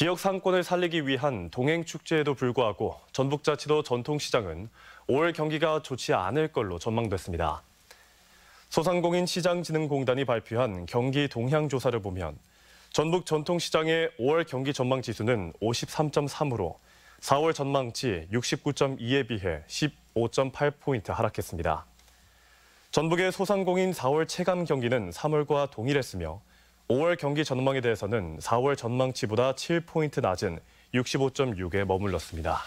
지역 상권을 살리기 위한 동행 축제에도 불구하고 전북자치도 전통시장은 5월 경기가 좋지 않을 걸로 전망됐습니다. 소상공인 시장진흥공단이 발표한 경기 동향 조사를 보면 전북 전통시장의 5월 경기 전망 지수는 53.3으로 4월 전망치 69.2에 비해 15.8포인트 하락했습니다. 전북의 소상공인 4월 체감 경기는 3월과 동일했으며 5월 경기 전망에 대해서는 4월 전망치보다 7포인트 낮은 65.6에 머물렀습니다.